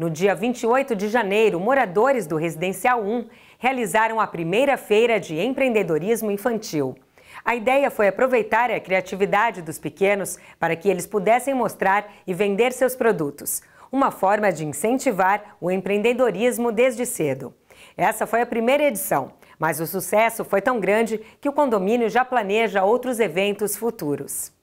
No dia 28 de janeiro, moradores do Residencial 1 realizaram a primeira feira de empreendedorismo infantil. A ideia foi aproveitar a criatividade dos pequenos para que eles pudessem mostrar e vender seus produtos. Uma forma de incentivar o empreendedorismo desde cedo. Essa foi a primeira edição, mas o sucesso foi tão grande que o condomínio já planeja outros eventos futuros.